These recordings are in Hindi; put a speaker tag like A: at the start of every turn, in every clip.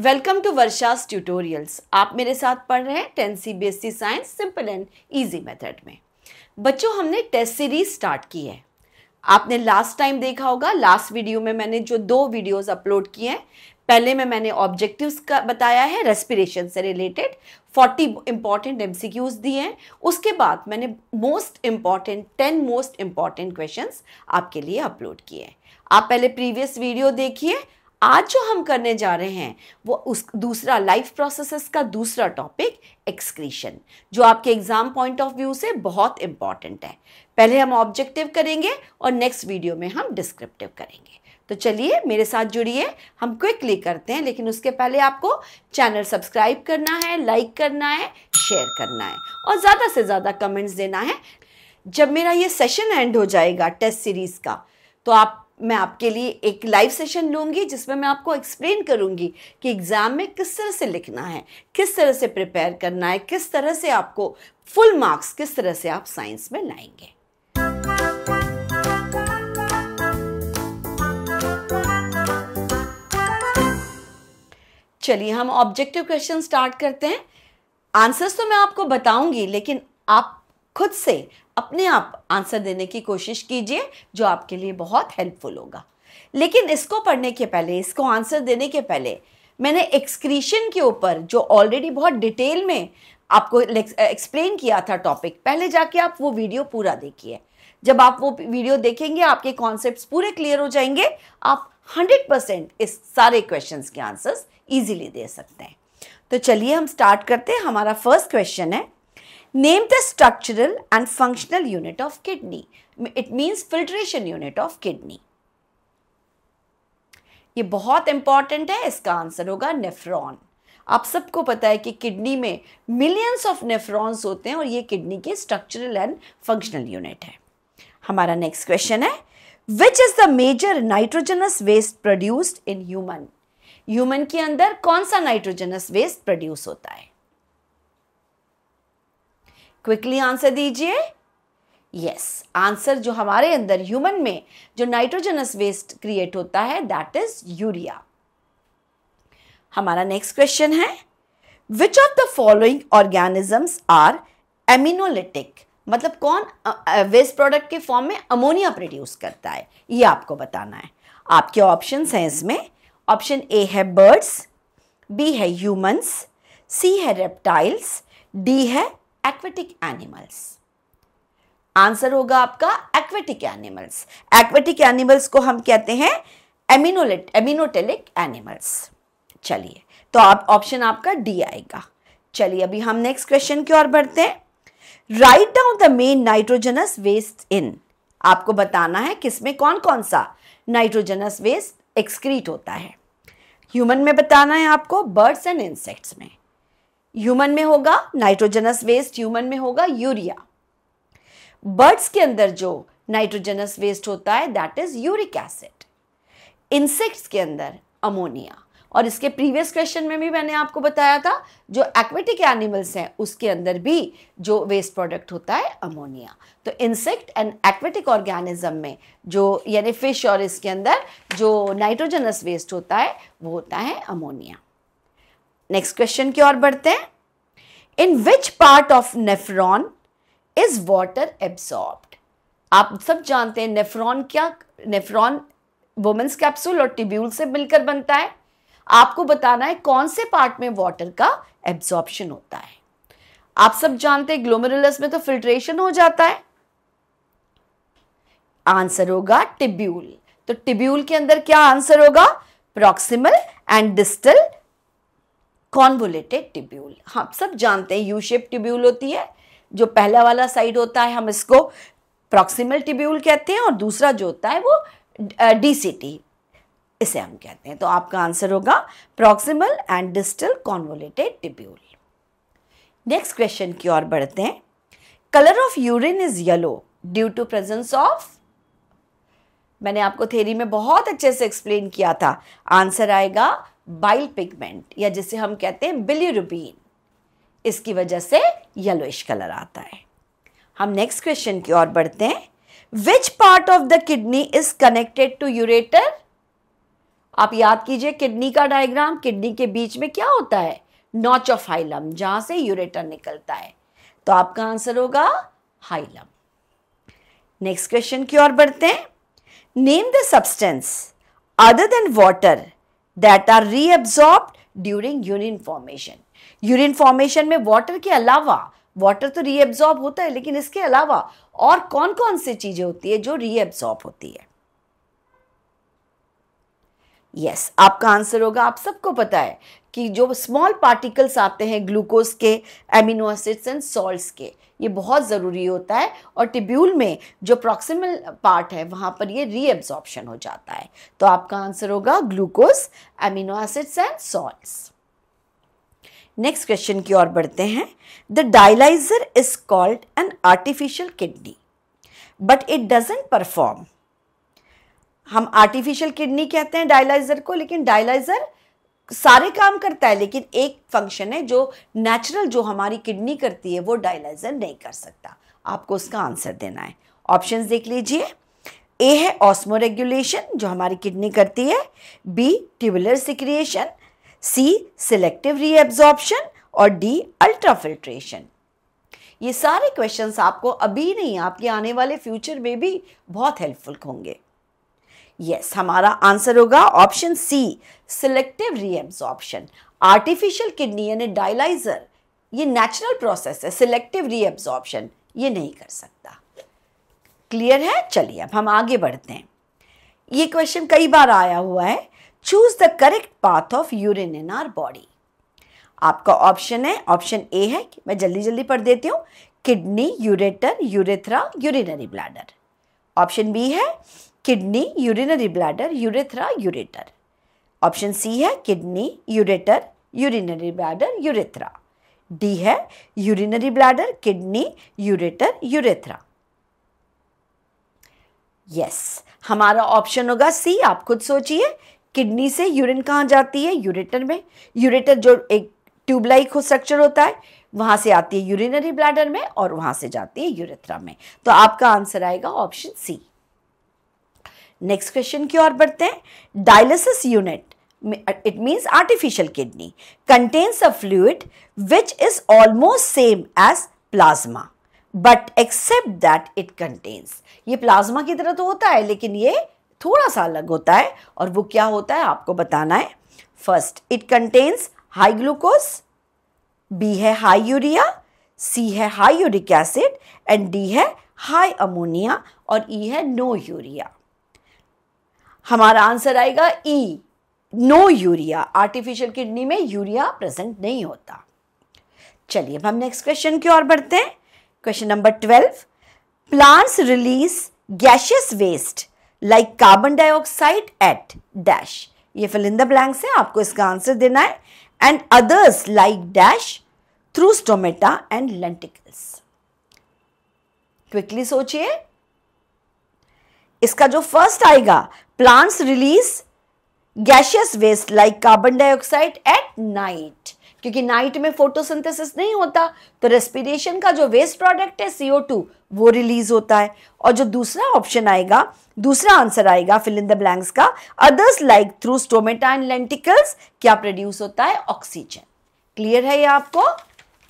A: वेलकम टू वर्षास ट्यूटोरियल्स आप मेरे साथ पढ़ रहे हैं ten C B S E science simple and easy method में बच्चों हमने टेस्ट सीरीज स्टार्ट की है आपने लास्ट टाइम देखा होगा लास्ट वीडियो में मैंने जो दो वीडियोस अपलोड किए हैं पहले में मैंने ऑब्जेक्टिव्स का बताया है रेस्पिरेशन से रिलेटेड 40 इंपॉर्टेंट क्यूज दिए हैं उसके बाद मैंने most important 10 most important questions आपके लिए अपलोड किए हैं आप पहले प्रीवियस वीडियो देखिए आज जो हम करने जा रहे हैं वो उस दूसरा लाइफ प्रोसेसेस का दूसरा टॉपिक एक्सक्रीशन जो आपके एग्ज़ाम पॉइंट ऑफ व्यू से बहुत इम्पॉर्टेंट है पहले हम ऑब्जेक्टिव करेंगे और नेक्स्ट वीडियो में हम डिस्क्रिप्टिव करेंगे तो चलिए मेरे साथ जुड़िए हम क्विकली करते हैं लेकिन उसके पहले आपको चैनल सब्सक्राइब करना है लाइक करना है शेयर करना है और ज़्यादा से ज़्यादा कमेंट्स देना है जब मेरा ये सेशन एंड हो जाएगा टेस्ट सीरीज़ का तो आप मैं आपके लिए एक लाइव सेशन लूँगी जिसमें मैं आपको एक्सप्लेन करूँगी कि एग्ज़ाम में किस तरह से लिखना है किस तरह से प्रिपेयर करना है किस तरह से आपको फुल मार्क्स किस तरह से आप साइंस में लाएंगे चलिए हम ऑब्जेक्टिव क्वेश्चन स्टार्ट करते हैं आंसर्स तो मैं आपको बताऊंगी लेकिन आप खुद से अपने आप आंसर देने की कोशिश कीजिए जो आपके लिए बहुत हेल्पफुल होगा लेकिन इसको पढ़ने के पहले इसको आंसर देने के पहले मैंने एक्सक्रीशन के ऊपर जो ऑलरेडी बहुत डिटेल में आपको एक्सप्लेन किया था टॉपिक पहले जाके आप वो वीडियो पूरा देखिए जब आप वो वीडियो देखेंगे आपके कॉन्सेप्ट पूरे क्लियर हो जाएंगे आप 100% इस सारे क्वेश्चंस के आंसर्स इजीली दे सकते हैं तो चलिए हम स्टार्ट करते हैं हमारा फर्स्ट क्वेश्चन है Name the structural and functional unit of kidney. It means filtration unit of kidney. ये बहुत इंपॉर्टेंट है इसका आंसर होगा नेफ्रॉन आप सबको पता है कि किडनी में मिलियंस ऑफ नेफ्रॉन्स होते हैं और ये किडनी के स्ट्रक्चरल एंड फंक्शनल यूनिट है हमारा नेक्स्ट क्वेश्चन है which is the major nitrogenous waste produced in human human के अंदर कौन सा नाइट्रोजनस वेस्ट प्रोड्यूस होता है क्विकली आंसर दीजिए यस आंसर जो हमारे अंदर ह्यूमन में जो नाइट्रोजनस वेस्ट क्रिएट होता है दैट इज यूरिया हमारा नेक्स्ट क्वेश्चन है which of the following organisms are aminolytic मतलब कौन वेस्ट प्रोडक्ट के फॉर्म में अमोनिया प्रोड्यूस करता है ये आपको बताना है आपके ऑप्शंस हैं इसमें ऑप्शन ए है बर्ड्स बी है ह्यूमंस सी है रेप्टाइल्स डी है एक्वेटिक एनिमल्स आंसर होगा आपका एक्वेटिक एनिमल्स एक्वेटिक एनिमल्स को हम कहते हैं एमिनोलिट एमिनोटेलिक एनिमल्स चलिए तो आप ऑप्शन आपका डी आएगा चलिए अभी हम नेक्स्ट क्वेश्चन की ओर बढ़ते हैं write down the main nitrogenous waste in आपको बताना है किसमें कौन कौन सा नाइट्रोजनस वेस्ट एक्सक्रीट होता है ह्यूमन में बताना है आपको बर्ड्स एंड इंसेक्ट्स में ह्यूमन में होगा नाइट्रोजनस वेस्ट ह्यूमन में होगा यूरिया बर्ड्स के अंदर जो नाइट्रोजनस वेस्ट होता है that is uric acid insects के अंदर अमोनिया और इसके प्रीवियस क्वेश्चन में भी मैंने आपको बताया था जो एक्वेटिक एनिमल्स हैं उसके अंदर भी जो वेस्ट प्रोडक्ट होता है अमोनिया तो इंसेक्ट एंड एक्वेटिक ऑर्गेनिज्म में जो यानी फिश और इसके अंदर जो नाइट्रोजनस वेस्ट होता है वो होता है अमोनिया नेक्स्ट क्वेश्चन की ओर बढ़ते हैं in which part of nephron is water absorbed आप सब जानते हैं नेफ्रॉन क्या नेफ्रॉन वुमेन्स कैप्सूल और टिब्यूल से मिलकर बनता है आपको बताना है कौन से पार्ट में वाटर का एब्जॉर्प्शन होता है आप सब जानते हैं ग्लोमेरुलस में तो फिल्ट्रेशन हो जाता है आंसर होगा टिब्यूल तो टिब्यूल के अंदर क्या आंसर होगा proximal and distal convoluted tubule हम सब जानते हैं यू शेप टिब्यूल होती है जो पहला वाला साइड होता है हम इसको प्रॉक्सिमल टिब्यूल कहते हैं और दूसरा जो होता है वो डी सी इसे हम कहते हैं तो आपका आंसर होगा proximal and distal convoluted tubule next question की ओर बढ़ते हैं colour of urine is yellow due to presence of मैंने आपको थेरी में बहुत अच्छे से एक्सप्लेन किया था आंसर आएगा बाइल पिगमेंट या जिसे हम कहते हैं बिलीरुबीन इसकी वजह से येलोइश कलर आता है हम नेक्स्ट क्वेश्चन की ओर बढ़ते हैं which part of the kidney is connected to ureter आप याद कीजिए किडनी का डायग्राम किडनी के बीच में क्या होता है नॉच ऑफ हाइलम जहां से यूरेटर निकलता है तो आपका आंसर होगा हाइलम नेक्स्ट क्वेश्चन की ओर बढ़ते हैं Name the substance other than water that are reabsorbed during urine formation urine formation में वॉटर के अलावा वाटर तो रीएब्जॉर्ब होता है लेकिन इसके अलावा और कौन कौन सी चीज़ें होती है जो रीएब्जॉर्ब होती है यस yes, आपका आंसर होगा आप सबको पता है कि जो स्मॉल पार्टिकल्स आते हैं ग्लूकोज के एमिनो एसिड्स एंड सॉल्ट्स के ये बहुत ज़रूरी होता है और टिब्यूल में जो प्रॉक्सिमल पार्ट है वहाँ पर ये रीअब्जॉर्प्शन हो जाता है तो आपका आंसर होगा glucose amino acids and salts next question की ओर बढ़ते हैं the dialyser is called an artificial kidney but it doesn't perform हम आर्टिफिशियल किडनी कहते हैं डायलाइजर को लेकिन डायलाइजर सारे काम करता है लेकिन एक फंक्शन है जो नेचुरल जो हमारी किडनी करती है वो डायलाइजर नहीं कर सकता आपको उसका आंसर देना है ऑप्शंस देख लीजिए ए है ऑस्मो रेगुलेशन जो हमारी किडनी करती है B tubular secretion C selective reabsorption और डी अल्ट्राफिल्ट्रेशन ये सारे क्वेश्चंस आपको अभी नहीं आपके आने वाले फ्यूचर में भी बहुत हेल्पफुल होंगे यस हमारा आंसर होगा option C selective reabsorption artificial kidney यानी डायलाइजर ये नेचुरल प्रोसेस है सिलेक्टिव रीएब्जॉर्प्शन ये नहीं कर सकता क्लियर है चलिए अब हम आगे बढ़ते हैं ये क्वेश्चन कई बार आया हुआ है choose the correct path of urine in our body आपका ऑप्शन है ऑप्शन ए है मैं जल्दी जल्दी पढ़ देती हूँ kidney ureter urethra urinary bladder option B है kidney urinary bladder urethra ureter option C है kidney ureter urinary bladder urethra D है urinary bladder kidney ureter urethra yes हमारा ऑप्शन होगा सी आप खुद सोचिए किडनी से यूरिन कहाँ जाती है यूरेटर में यूरेटर जो एक ट्यूबलाइक हो स्ट्रक्चर होता है वहाँ से आती है यूरिनरी ब्लैडर में और वहाँ से जाती है यूरेथ्रा में तो आपका आंसर आएगा ऑप्शन सी नेक्स्ट क्वेश्चन की ओर बढ़ते हैं dialysis unit it means artificial kidney contains a fluid which is almost same as plasma but except that it contains ये प्लाज्मा की तरह तो होता है लेकिन ये थोड़ा सा अलग होता है और वो क्या होता है आपको बताना है first it contains high glucose B है हाई यूरिया सी है high uric acid and D है हाई अमोनिया और ई e है नो यूरिया हमारा आंसर आएगा E no urea artificial kidney में यूरिया प्रेजेंट नहीं होता चलिए अब हम नेक्स्ट क्वेश्चन की ओर बढ़ते हैं question number twelve plants release gaseous waste like carbon dioxide at dash ये फिल इन द ब्लैंक्स है आपको इसका आंसर देना है and others like dash through stomata and lenticels quickly सोचिए इसका जो फर्स्ट आएगा plants release gaseous waste like carbon dioxide at night क्योंकि नाइट में फोटोसिंथेसिस नहीं होता तो रेस्पिरेशन का जो वेस्ट प्रोडक्ट है सीओ टू वो रिलीज होता है और जो दूसरा ऑप्शन आएगा दूसरा आंसर आएगा फिल इन द ब्लैंक्स का others like through stomata and lenticels क्या प्रोड्यूस होता है ऑक्सीजन क्लियर है ये आपको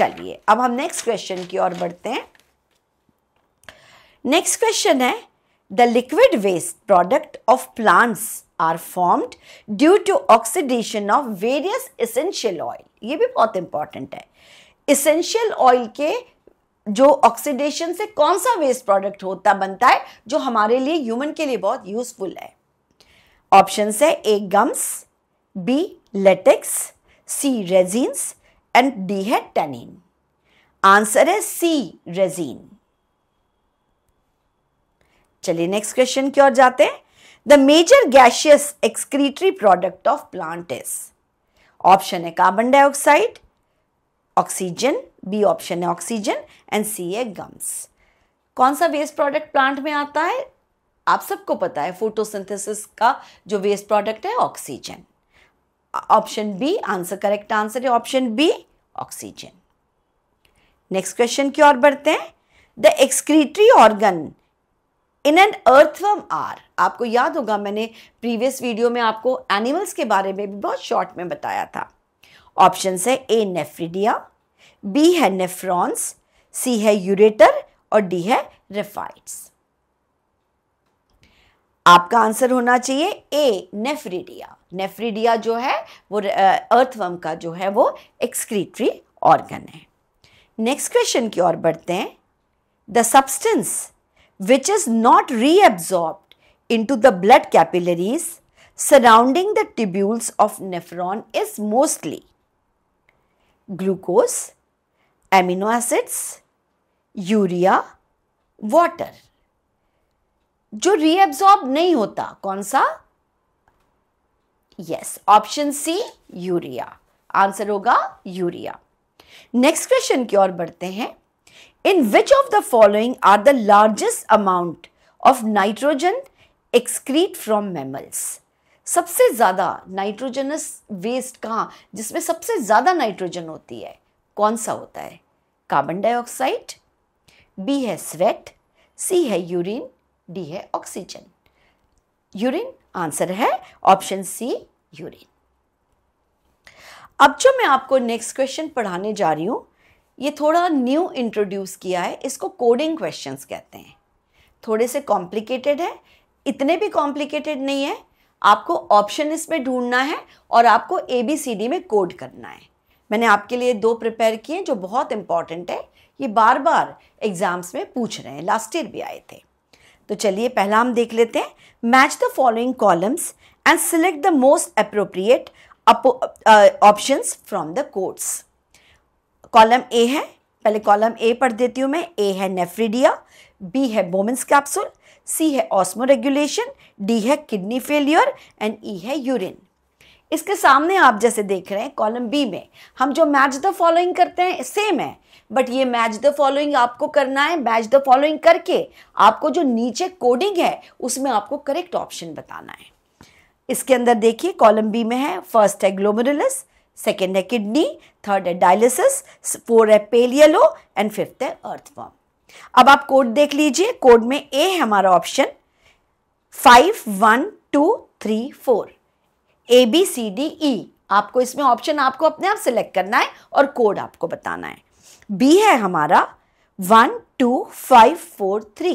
A: चलिए अब हम नेक्स्ट क्वेश्चन की ओर बढ़ते हैं नेक्स्ट क्वेश्चन है the liquid waste product of plants are formed due to oxidation of various essential oil. ये भी बहुत important है essential oil के जो ऑक्सीडेशन से कौन सा वेस्ट प्रोडक्ट होता बनता है जो हमारे लिए ह्यूमन के लिए बहुत यूजफुल है ऑप्शन है A gums B latex C resins and D है टेनिन आंसर है सी रेजिन चलिए नेक्स्ट क्वेश्चन की ओर जाते हैं the major gaseous excretory product of plant is option है carbon dioxide oxygen B option है ऑक्सीजन एंड सी है गम्स कौन सा वेस्ट प्रोडक्ट प्लांट में आता है आप सबको पता है फोटोसिंथेसिस का जो वेस्ट प्रोडक्ट है oxygen option B answer correct answer है option B oxygen next question की ओर बढ़ते हैं the excretory organ in and earthworm are आपको याद होगा मैंने प्रीवियस वीडियो में आपको एनिमल्स के बारे में भी बहुत शॉर्ट में बताया था ऑप्शन है ए नेफ्रिडिया बी है नेफ्रॉन्स सी है यूरेटर और डी है रेफाइट्स आपका आंसर होना चाहिए ए नेफ्रिडिया नेफ्रिडिया जो है वो अर्थवर्म का जो है वो एक्सक्रीटरी ऑर्गन है नेक्स्ट क्वेश्चन की ओर बढ़ते हैं the substance which is not reabsorbed into the blood capillaries surrounding the tubules of nephron is mostly glucose, amino acids, urea, water. जो reabsorb नहीं होता कौन सा Yes, option C, urea. Answer होगा urea. Next question की ओर बढ़ते हैं In which of the following are the largest amount of nitrogen excrete from mammals? सबसे ज़्यादा नाइट्रोजनस वेस्ट कहाँ जिसमें सबसे ज़्यादा नाइट्रोजन होती है कौन सा होता है कार्बन डाइऑक्साइड बी है स्वेट सी है यूरिन डी है ऑक्सीजन यूरिन आंसर है ऑप्शन सी यूरिन अब जो मैं आपको नेक्स्ट क्वेश्चन पढ़ाने जा रही हूँ ये थोड़ा न्यू इंट्रोड्यूस किया है इसको कोडिंग क्वेश्चंस कहते हैं थोड़े से कॉम्प्लिकेटेड है इतने भी कॉम्प्लिकेटेड नहीं है आपको ऑप्शन इसमें ढूंढना है और आपको ए बी सी डी में कोड करना है मैंने आपके लिए दो प्रिपेयर किए जो बहुत इंपॉर्टेंट है ये बार बार एग्जाम्स में पूछ रहे हैं लास्ट ईयर भी आए थे तो चलिए पहला हम देख लेते हैं match the following columns and select the most appropriate options from the codes column A है पहले कॉलम ए पढ़ देती हूँ मैं ए है नेफ्रीडिया बी है बोमेंस कैप्सूल सी है ऑस्मो रेगुलेशन डी है किडनी फेलियर एंड ई है यूरिन इसके सामने आप जैसे देख रहे हैं कॉलम बी में हम जो मैच द फॉलोइंग करते हैं सेम है बट ये मैच द फॉलोइंग आपको करना है मैच द फॉलोइंग करके आपको जो नीचे कोडिंग है उसमें आपको करेक्ट ऑप्शन बताना है इसके अंदर देखिए कॉलम बी में है फर्स्ट है ग्लोमरुलस सेकेंड है किडनी थर्ड है डायलिसिस फोर है पेलियलो एंड फिफ्थ है अर्थवॉर्म अब आप कोड देख लीजिए कोड में ए है हमारा option five one two three four A B C D E आपको इसमें ऑप्शन आपको अपने आप सेलेक्ट करना है और कोड आपको बताना है बी है हमारा one two five four three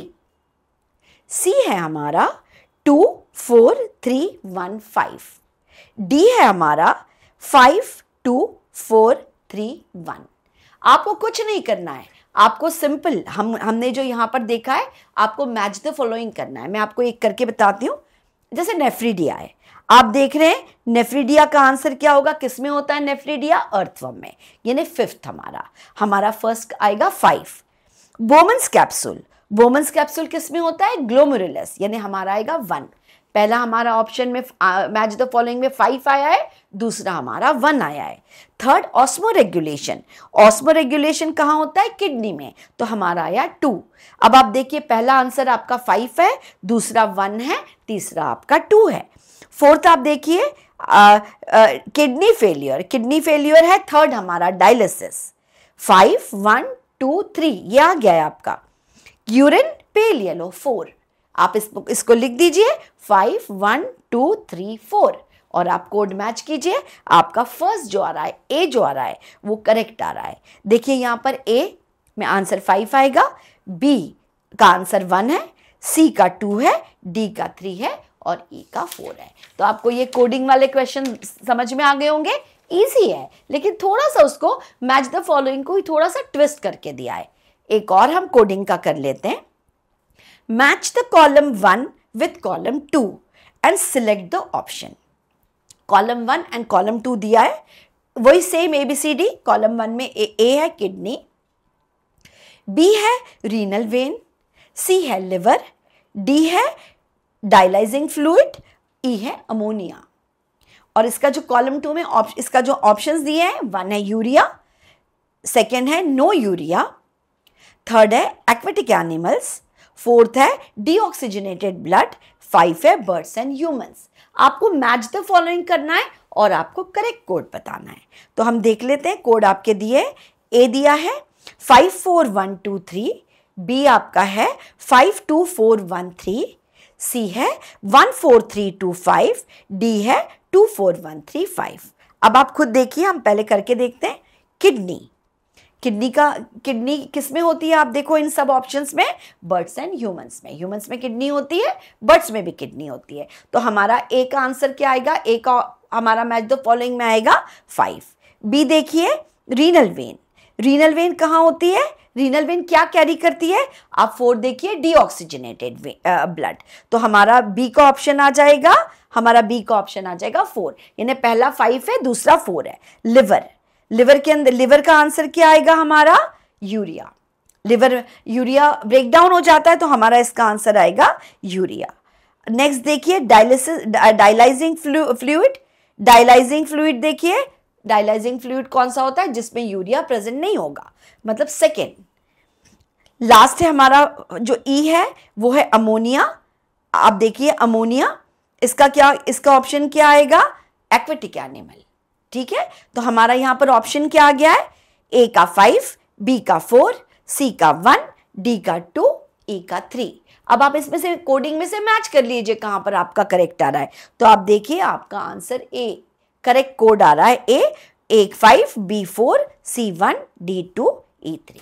A: C है हमारा two four three one five D है हमारा five two four three one आपको कुछ नहीं करना है आपको सिंपल हम हमने जो यहाँ पर देखा है आपको मैच द फॉलोइंग करना है मैं आपको एक करके बताती हूँ जैसे नेफ्रीडिया है आप देख रहे हैं नेफ्रीडिया का आंसर क्या होगा किस में होता है नेफ्रीडिया अर्थवम में यानी फिफ्थ हमारा हमारा फर्स्ट आएगा five Bowman's capsule Bowman's capsule किस में होता है ग्लोमोरुलस यानी हमारा आएगा वन पहला हमारा ऑप्शन में मैच द फॉलोइंग में फाइव आया है दूसरा हमारा वन आया है third osmoregulation osmoregulation कहाँ होता है किडनी में तो हमारा आया टू अब आप देखिए पहला आंसर आपका फाइव है दूसरा वन है तीसरा आपका टू है फोर्थ आप देखिए किडनी फेलियर किडनी फेलियर है थर्ड हमारा dialysis five one two three ये आ गया है आपका यूरिन पेल येलो फोर आप इस इसको लिख दीजिए five one two three four और आप कोड मैच कीजिए आपका फर्स्ट जो आ रहा है ए जो आ रहा है वो करेक्ट आ रहा है देखिए यहाँ पर ए में आंसर फाइव आएगा बी का आंसर वन है सी का टू है डी का थ्री है और ई e का फोर है तो आपको ये कोडिंग वाले क्वेश्चन समझ में आ गए होंगे ईजी है लेकिन थोड़ा सा उसको मैच द फॉलोइंग को ही थोड़ा सा ट्विस्ट करके दिया है एक और हम कोडिंग का कर लेते हैं Match the column 1 with column 2 and select the option. Column 1 and column 2 diya hai. Wohi same A B C D column one में A A hai kidney B है renal vein C hai liver D है डायलाइजिंग फ्लूड ई है अमोनिया e और इसका जो कॉलम टू में ऑप्श इसका जो ऑप्शंस दिए हैं वन है यूरिया सेकेंड है नो यूरिया थर्ड है एक्वेटिक एनिमल्स फोर्थ है डीऑक्सीजनेटेड ब्लड फाइव है बर्ड्स एंड ह्यूमंस आपको मैच द फॉलोइंग करना है और आपको करेक्ट कोड बताना है तो हम देख लेते हैं कोड आपके दिए ए दिया है five four one two three B आपका है five two four one three C है one four three two five D है two four one three five अब आप खुद देखिए हम पहले करके देखते हैं किडनी किडनी का किडनी किस में होती है आप देखो इन सब ऑप्शंस में बर्ड्स एंड ह्यूमंस में ह्यूमंस में किडनी होती है बर्ड्स में भी किडनी होती है तो हमारा ए का आंसर क्या आएगा ए का हमारा मैच द फॉलोइंग में आएगा फाइव बी देखिए रीनल वेन रीनल वेन कहाँ होती है रीनल वेन क्या कैरी करती है आप फोर देखिए डीऑक्सीजनेटेड ब्लड तो हमारा बी का ऑप्शन आ जाएगा हमारा बी का ऑप्शन आ जाएगा फोर यानी पहला फाइव है दूसरा फोर है लिवर लिवर के अंदर लिवर का आंसर क्या आएगा हमारा यूरिया लिवर यूरिया ब्रेकडाउन हो जाता है तो हमारा इसका आंसर आएगा यूरिया नेक्स्ट देखिए dialysis dialysing fluid dialysing fluid देखिए डायलाइजिंग फ्लूड कौन सा होता है जिसमें यूरिया प्रेजेंट नहीं होगा मतलब सेकेंड लास्ट है हमारा जो ई e है वो है अमोनिया आप देखिए अमोनिया इसका क्या इसका ऑप्शन क्या आएगा एक्वेटिक एनिमल ठीक है तो हमारा यहाँ पर ऑप्शन क्या आ गया है ए का फाइव बी का फोर सी का वन डी का टू ई e का थ्री अब आप इसमें से कोडिंग में से मैच कर लीजिए कहाँ पर आपका करेक्ट आ रहा है तो आप देखिए आपका आंसर ए करेक्ट कोड आ रहा है ए एक five B four C one D two E three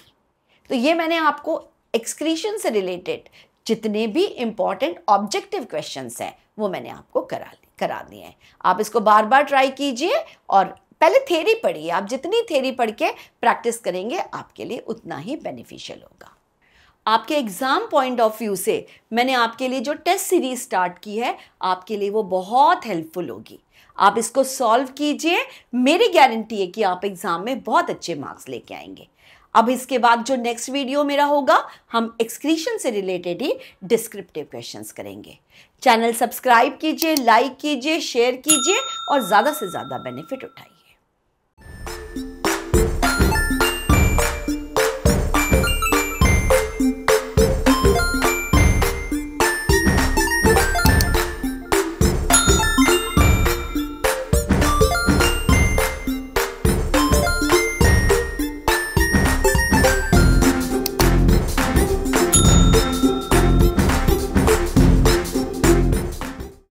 A: तो ये मैंने आपको एक्सक्रीशन से रिलेटेड जितने भी इंपॉर्टेंट ऑब्जेक्टिव क्वेश्चंस हैं वो मैंने आपको करा लिया करा दिए आप इसको बार बार ट्राई कीजिए और पहले थेरी पढ़िए आप जितनी थेरी पढ़ के प्रैक्टिस करेंगे आपके लिए उतना ही बेनिफिशियल होगा आपके एग्ज़ाम पॉइंट ऑफ व्यू से मैंने आपके लिए जो टेस्ट सीरीज स्टार्ट की है आपके लिए वो बहुत हेल्पफुल होगी आप इसको सॉल्व कीजिए मेरी गारंटी है कि आप एग्ज़ाम में बहुत अच्छे मार्क्स लेके आएंगे अब इसके बाद जो नेक्स्ट वीडियो मेरा होगा हम एक्सक्रीशन से रिलेटेड ही डिस्क्रिप्टिव क्वेश्चंस करेंगे चैनल सब्सक्राइब कीजिए लाइक कीजिए शेयर कीजिए और ज़्यादा से ज़्यादा बेनिफिट उठाइए